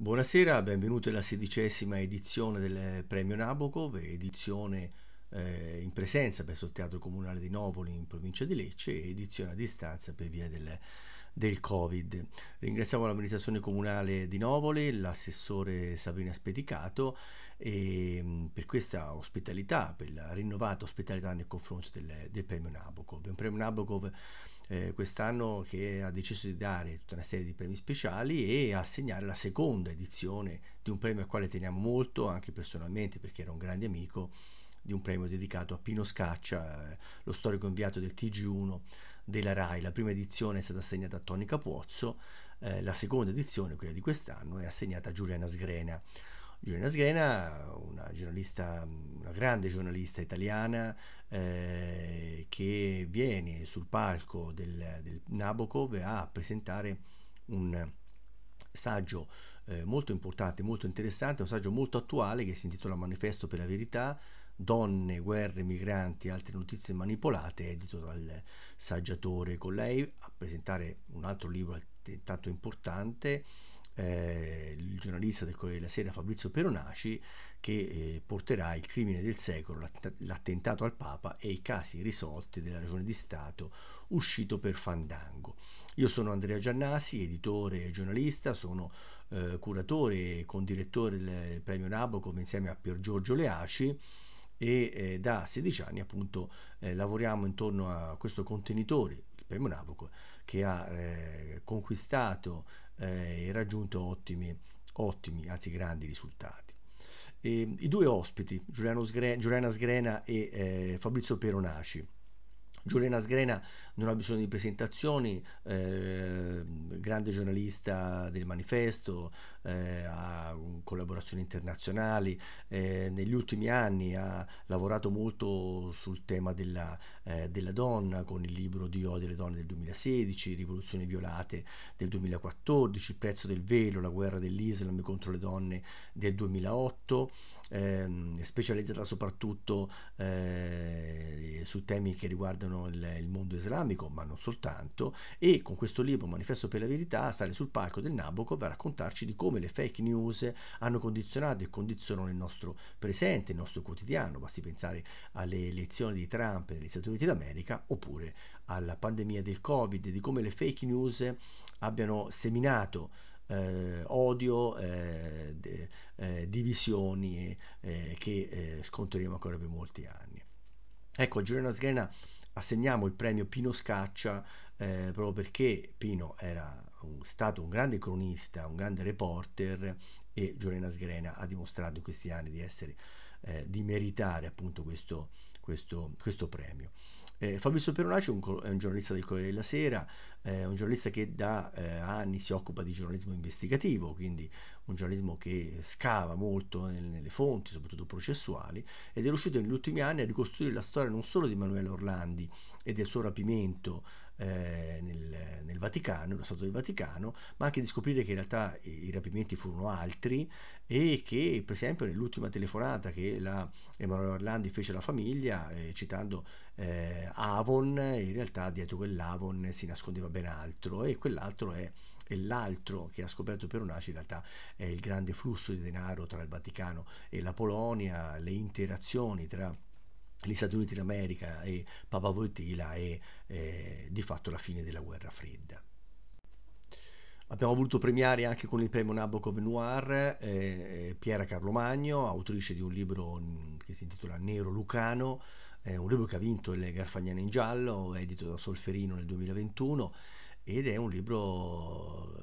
Buonasera, benvenuti alla sedicesima edizione del Premio Nabokov, edizione eh, in presenza presso il Teatro Comunale di Novoli in provincia di Lecce e edizione a distanza per via del, del Covid. Ringraziamo l'amministrazione comunale di Novoli, l'assessore Sabrina Spedicato e, mm, per questa ospitalità, per la rinnovata ospitalità nei confronti del, del Premio Nabokov. Un Premio Nabokov eh, quest'anno che ha deciso di dare tutta una serie di premi speciali e assegnare la seconda edizione di un premio al quale teniamo molto anche personalmente perché era un grande amico di un premio dedicato a Pino Scaccia, eh, lo storico inviato del TG1 della RAI. La prima edizione è stata assegnata a Toni Capuozzo, eh, la seconda edizione, quella di quest'anno, è assegnata a Giuliana Sgrena. Giuliana Sgrena, una, una grande giornalista italiana eh, che viene sul palco del, del, Nabokov a presentare un saggio eh, molto importante, molto interessante, un saggio molto attuale che si intitola Manifesto per la verità, Donne, guerre, migranti e altre notizie manipolate, edito dal saggiatore con lei a presentare un altro libro tanto importante eh, il giornalista del Corriere della Sera Fabrizio Peronaci che eh, porterà il crimine del secolo, l'att- l'attentato al Papa e i casi risolti della ragione di Stato uscito per Fandango. Io sono Andrea Giannasi, editore e giornalista, sono eh, curatore e condirettore del premio Nabokov insieme a Pier Giorgio Leaci e eh, da 16 anni appunto eh, lavoriamo intorno a questo contenitore, il premio Nabucco, che ha eh, conquistato eh, raggiunto ottimi, ottimi, anzi grandi risultati. E, I due ospiti, Sgre, Giuliana Sgrena e eh, Fabrizio Peronaci, Giuliana Sgrena non ha bisogno di presentazioni, eh, grande giornalista del manifesto, eh, ha collaborazioni internazionali, eh, negli ultimi anni ha lavorato molto sul tema della, eh, della donna con il libro di Odio delle donne del 2016, Rivoluzioni violate del 2014, Il prezzo del velo, la guerra dell'Islam contro le donne del 2008. Ehm, specializzata soprattutto eh, su temi che riguardano riguardano il, il, mondo islamico, ma non soltanto, e con questo libro Manifesto per la verità sale sul palco del Nabokov a raccontarci di come le fake news hanno condizionato e condizionano il nostro presente, il nostro quotidiano, basti pensare alle elezioni di Trump negli Stati Uniti d'America oppure alla pandemia del Covid, di come le fake news abbiano seminato eh, odio, eh, de, eh, divisioni eh, che eh, scontreremo ancora per molti anni. Ecco, Giuliana Sgrena assegniamo il premio Pino Scaccia eh, proprio perché Pino era un, stato un grande cronista, un grande reporter e Giorena Sgrena ha dimostrato in questi anni di essere, eh, di meritare appunto questo, questo, questo premio. Eh, Fabrizio Peronacci è un, è un, giornalista del Corriere della Sera, eh, un giornalista che da eh, anni si occupa di giornalismo investigativo, quindi un giornalismo che scava molto nelle fonti, soprattutto processuali, ed è riuscito negli ultimi anni a ricostruire la storia non solo di Emanuele Orlandi e del suo rapimento eh, nel, nel, Vaticano, nello Stato del Vaticano, ma anche di scoprire che in realtà i, i rapimenti furono altri e che per esempio nell'ultima telefonata che la Emanuele Orlandi fece alla famiglia, eh, citando eh, Avon, in realtà dietro quell'Avon si nascondeva ben ben altro e quell'altro è e l'altro che ha scoperto Peronaci in realtà è il grande flusso di denaro tra il Vaticano e la Polonia, le interazioni tra gli Stati Uniti d'America e Papa Voitila e eh, di fatto la fine della guerra fredda. Abbiamo voluto premiare anche con il premio Nabokov Noir eh, Piera Carlo Magno, autrice di un libro mm, che si intitola Nero Lucano, è un libro che ha vinto il Garfagnano in giallo, edito da Solferino nel 2021 ed è un libro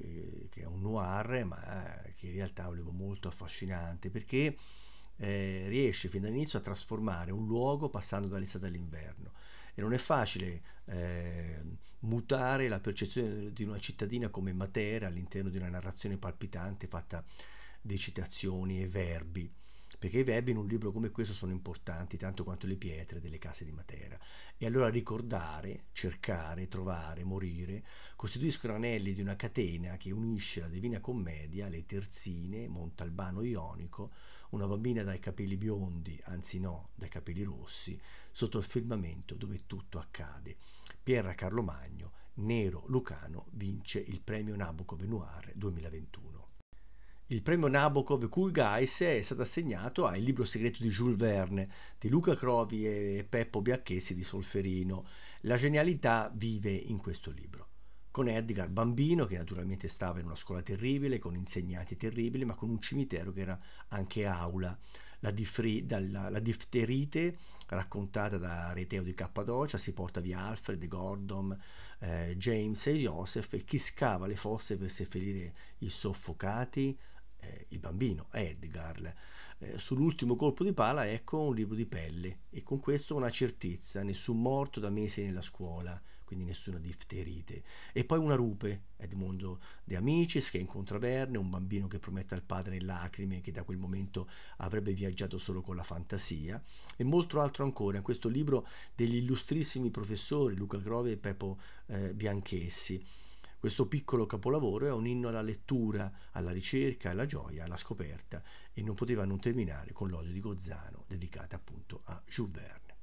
eh, che è un noir ma che in realtà è un libro molto affascinante perché eh, riesce fin dall'inizio a trasformare un luogo passando dall'estate all'inverno e non è facile eh, mutare la percezione di una cittadina come materia all'interno di una narrazione palpitante fatta di citazioni e verbi perché i verbi in un libro come questo sono importanti tanto quanto le pietre delle case di Matera. E allora ricordare, cercare, trovare, morire costituiscono anelli di una catena che unisce la Divina Commedia, le terzine, Montalbano Ionico, una bambina dai capelli biondi, anzi no, dai capelli rossi, sotto il firmamento dove tutto accade. Pierra Carlo Magno, Nero Lucano, vince il premio Nabucco Venuar 2021. Il premio Nabokov Kulgais è stato assegnato al libro segreto di Jules Verne di Luca Crovi e Peppo Biacchesi di Solferino. La genialità vive in questo libro. Con Edgar, bambino che naturalmente stava in una scuola terribile, con insegnanti terribili, ma con un cimitero che era anche aula. La, difri, dalla, la difterite raccontata da Reteo di Cappadocia si porta via Alfred, Gordon, eh, James e Joseph e chi scava le fosse per seppellire i soffocati eh, il bambino Edgar. Eh, sull'ultimo colpo di pala ecco un libro di pelle e con questo una certezza, nessun morto da mesi nella scuola, quindi nessuna difterite. E poi una rupe, Edmondo De Amicis che incontra Verne, un bambino che promette al padre in lacrime che da quel momento avrebbe viaggiato solo con la fantasia e molto altro ancora in questo libro degli illustrissimi professori Luca Grove e Peppo eh, Bianchessi questo piccolo capolavoro è un inno alla lettura, alla ricerca, alla gioia, alla scoperta e non poteva non terminare con l'odio di Gozzano, dedicata appunto a Jules Verne.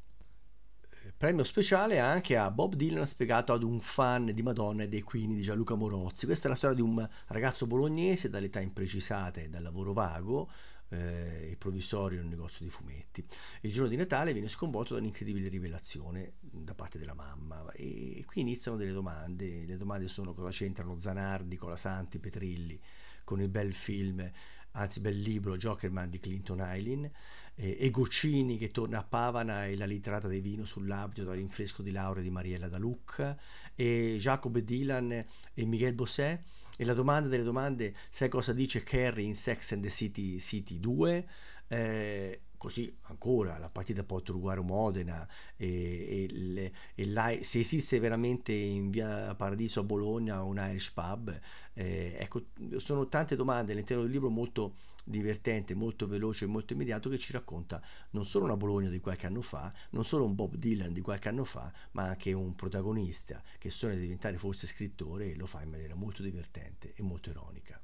Eh, premio speciale anche a Bob Dylan spiegato ad un fan di Madonna e dei Queen di Gianluca Morozzi. Questa è la storia di un ragazzo bolognese dall'età imprecisata e dal lavoro vago eh, il provvisorio in un negozio di fumetti. Il giorno di Natale viene sconvolto da un'incredibile rivelazione da parte della mamma e qui iniziano delle domande, le domande sono cosa c'entrano Zanardi, con la Santi Petrilli con il bel film, anzi bel libro Jokerman di Clinton Eileen eh, Egocini che torna a Pavana e la litrata di vino sull'abito dal rinfresco di laurea di Mariella da Lucca, e Jacob Dylan e Miguel Bosè. E la domanda delle domande, sai cosa dice Kerry in Sex and the City, City 2? Eh, così ancora la partita Porto Ruguaro-Modena e, e, e là, se esiste veramente in via Paradiso a Bologna un Irish pub, eh, ecco, sono tante domande all'interno del libro molto divertente, molto veloce, e molto immediato che ci racconta non solo una Bologna di qualche anno fa, non solo un Bob Dylan di qualche anno fa, ma anche un protagonista che sogna di diventare forse scrittore e lo fa in maniera molto divertente e molto ironica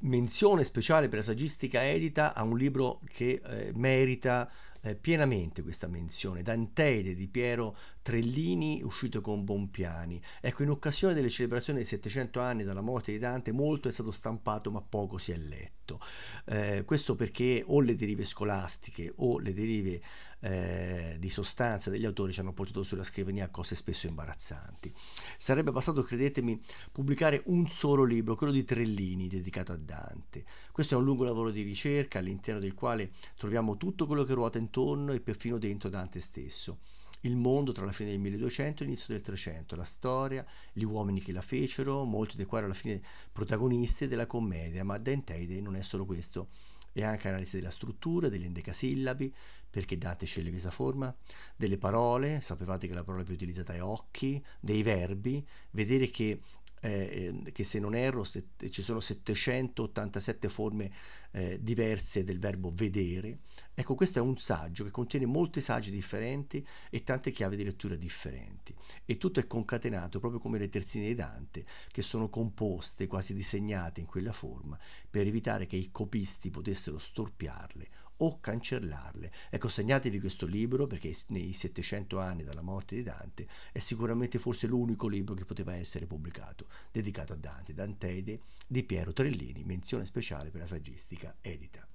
menzione speciale per la saggistica edita a un libro che eh, merita eh, pienamente questa menzione, Danteide di Piero Trellini, uscito con Bompiani. Ecco, in occasione delle celebrazioni dei 700 anni dalla morte di Dante, molto è stato stampato, ma poco si è letto. Eh, questo perché o le derive scolastiche o le derive eh, di sostanza degli autori ci hanno portato sulla scrivania cose spesso imbarazzanti. Sarebbe bastato, credetemi, pubblicare un solo libro, quello di Trellini, dedicato a Dante. Questo è un lungo lavoro di ricerca all'interno del quale troviamo tutto quello che ruota intorno e perfino dentro Dante stesso il mondo tra la fine del 1200 e l'inizio del 300, la storia, gli uomini che la fecero, molti dei quali alla fine protagonisti della commedia, ma Danteide non è solo questo e anche analisi della struttura, degli endecasillabi, perché Dante sceglie questa forma, delle parole, sapevate che la parola più utilizzata è occhi, dei verbi, vedere che eh, ehm, che se non erro set, ci sono 787 forme eh, diverse del verbo vedere. Ecco, questo è un saggio che contiene molti saggi differenti e tante chiavi di lettura differenti. E tutto è concatenato proprio come le terzine di Dante, che sono composte, quasi disegnate in quella forma, per evitare che i copisti potessero storpiarle o cancellarle. Ecco, segnatevi questo libro perché nei 700 anni dalla morte di Dante è sicuramente forse l'unico libro che poteva essere pubblicato dedicato a Dante, Danteide di Piero Trellini, menzione speciale per la saggistica edita.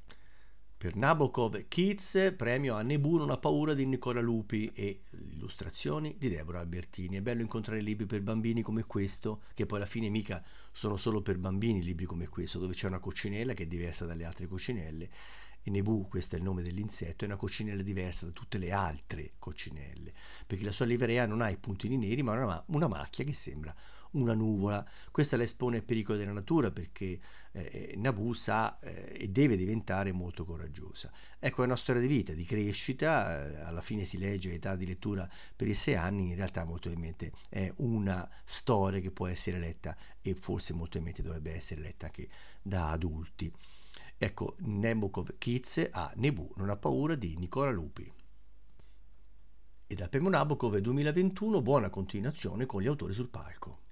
Per Nabokov Kids, premio a Nebu non ha paura di Nicola Lupi e illustrazioni di Deborah Albertini. È bello incontrare libri per bambini come questo, che poi alla fine mica sono solo per bambini libri come questo, dove c'è una coccinella che è diversa dalle altre coccinelle e Nebu, questo è il nome dell'insetto, è una coccinella diversa da tutte le altre coccinelle, perché la sua livrea non ha i puntini neri, ma una, una macchia che sembra una nuvola. Questa la espone al pericolo della natura perché eh, eh Nabu sa eh, e deve diventare molto coraggiosa. Ecco, è una storia di vita, di crescita, eh, alla fine si legge età di lettura per i sei anni, in realtà molto ovviamente è una storia che può essere letta e forse molto ovviamente dovrebbe essere letta anche da adulti. Ecco, Nemukov Kids a Nebu non ha paura di Nicola Lupi. E da Pemo Nabokov 2021 buona continuazione con gli autori sul palco.